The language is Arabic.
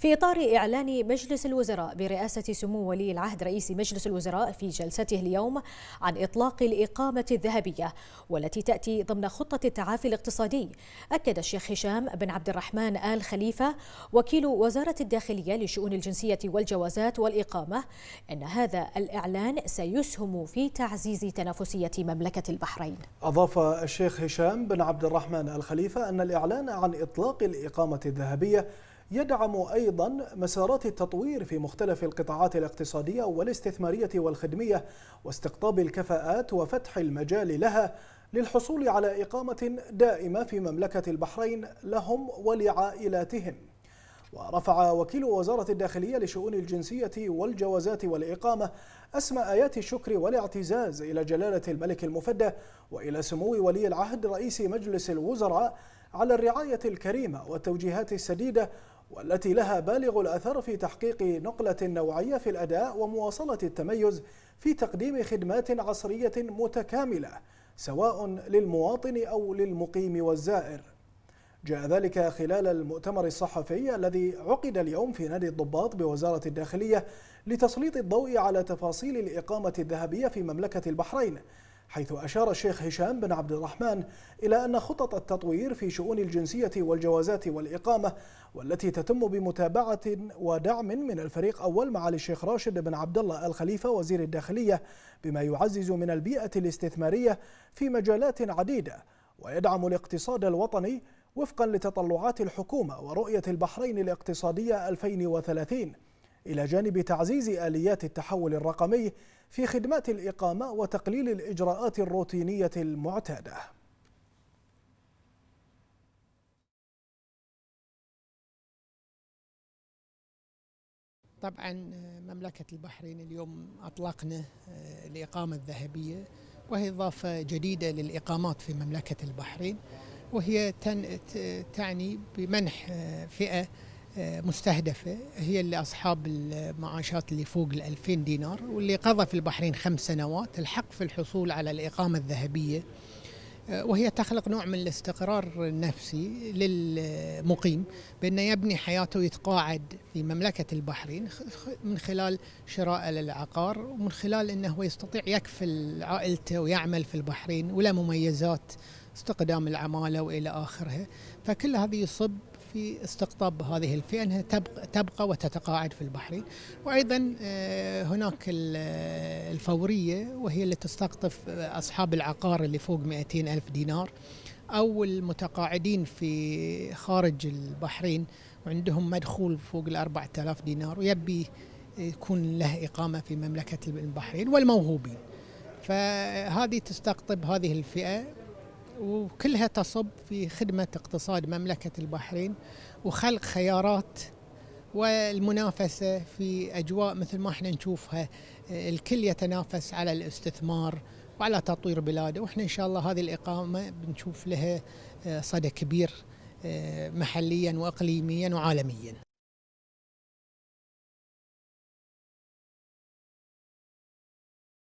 في إطار إعلان مجلس الوزراء برئاسة سمو ولي العهد رئيس مجلس الوزراء في جلسته اليوم عن إطلاق الإقامة الذهبية والتي تأتي ضمن خطة التعافي الاقتصادي أكد الشيخ هشام بن عبد الرحمن آل خليفة وكيل وزارة الداخلية لشؤون الجنسية والجوازات والإقامة أن هذا الإعلان سيسهم في تعزيز تنافسية مملكة البحرين أضاف الشيخ هشام بن عبد الرحمن الخليفة أن الإعلان عن إطلاق الإقامة الذهبية يدعم أيضا مسارات التطوير في مختلف القطاعات الاقتصادية والاستثمارية والخدمية واستقطاب الكفاءات وفتح المجال لها للحصول على إقامة دائمة في مملكة البحرين لهم ولعائلاتهم ورفع وكيل وزارة الداخلية لشؤون الجنسية والجوازات والإقامة أسمى آيات الشكر والاعتزاز إلى جلالة الملك المفدى وإلى سمو ولي العهد رئيس مجلس الوزراء على الرعاية الكريمة والتوجيهات السديدة والتي لها بالغ الأثر في تحقيق نقلة نوعية في الأداء ومواصلة التميز في تقديم خدمات عصرية متكاملة سواء للمواطن أو للمقيم والزائر جاء ذلك خلال المؤتمر الصحفي الذي عقد اليوم في نادي الضباط بوزارة الداخلية لتسليط الضوء على تفاصيل الإقامة الذهبية في مملكة البحرين حيث أشار الشيخ هشام بن عبد الرحمن إلى أن خطط التطوير في شؤون الجنسية والجوازات والإقامة والتي تتم بمتابعة ودعم من الفريق أول معالي الشيخ راشد بن عبد الله الخليفة وزير الداخلية بما يعزز من البيئة الاستثمارية في مجالات عديدة ويدعم الاقتصاد الوطني وفقا لتطلعات الحكومة ورؤية البحرين الاقتصادية 2030 إلى جانب تعزيز آليات التحول الرقمي في خدمات الإقامة وتقليل الإجراءات الروتينية المعتادة طبعا مملكة البحرين اليوم أطلقنا آه، الإقامة الذهبية وهي إضافة جديدة للإقامات في مملكة البحرين وهي تعني بمنح آه، فئة آه، مستهدفة هي اللي أصحاب المعاشات اللي فوق الألفين دينار واللي قضى في البحرين خمس سنوات الحق في الحصول على الإقامة الذهبية آه، وهي تخلق نوع من الاستقرار النفسي للمقيم بأنه يبني حياته ويتقاعد في مملكة البحرين من خلال شراء للعقار ومن خلال أنه يستطيع يكفل عائلته ويعمل في البحرين ولا مميزات استقدام العمالة وإلى آخرها فكل هذه يصب في استقطاب هذه الفئة أنها تبقى وتتقاعد في البحرين وأيضا آه، هناك آه، الفورية وهي اللي تستقطف آه، أصحاب العقار اللي فوق 200 ألف دينار أو المتقاعدين في خارج البحرين وعندهم مدخول فوق ال 4000 دينار ويبي يكون له إقامة في مملكة البحرين والموهوبين فهذه تستقطب هذه الفئة وكلها تصب في خدمة اقتصاد مملكة البحرين وخلق خيارات والمنافسة في أجواء مثل ما احنا نشوفها الكل يتنافس على الاستثمار وعلى تطوير بلاده واحنا إن شاء الله هذه الإقامة بنشوف لها صدى كبير محليا وإقليميا وعالميا